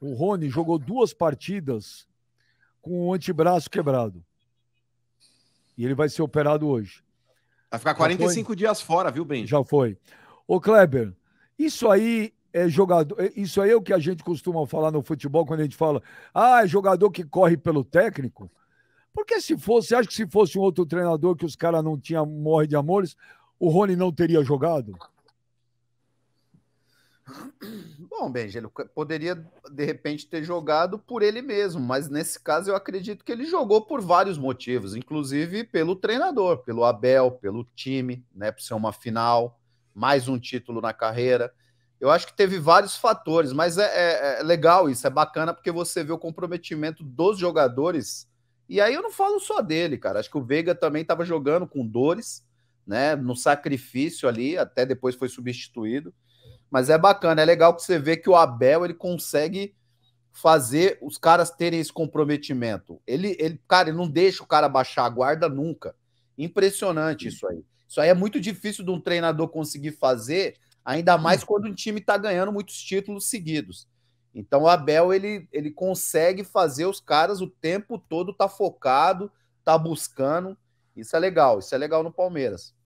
O Rony jogou duas partidas com o antebraço quebrado. E ele vai ser operado hoje. Vai ficar 45 dias fora, viu, Ben? Já foi. Ô, Kleber, isso aí é jogador. É, isso aí é o que a gente costuma falar no futebol quando a gente fala, ah, é jogador que corre pelo técnico. Porque se fosse, acho que se fosse um outro treinador que os caras não tinham morre de amores, o Rony não teria jogado? Bom, Benjelo poderia de repente ter jogado por ele mesmo, mas nesse caso eu acredito que ele jogou por vários motivos, inclusive pelo treinador, pelo Abel, pelo time, né, por ser uma final, mais um título na carreira. Eu acho que teve vários fatores, mas é, é, é legal isso, é bacana porque você vê o comprometimento dos jogadores. E aí eu não falo só dele, cara. Acho que o Veiga também estava jogando com dores, né, no sacrifício ali, até depois foi substituído. Mas é bacana, é legal que você vê que o Abel ele consegue fazer os caras terem esse comprometimento. Ele, ele cara, ele não deixa o cara baixar a guarda nunca. Impressionante isso aí. Isso aí é muito difícil de um treinador conseguir fazer, ainda mais quando um time está ganhando muitos títulos seguidos. Então o Abel ele, ele consegue fazer os caras o tempo todo tá focado, tá buscando. Isso é legal, isso é legal no Palmeiras.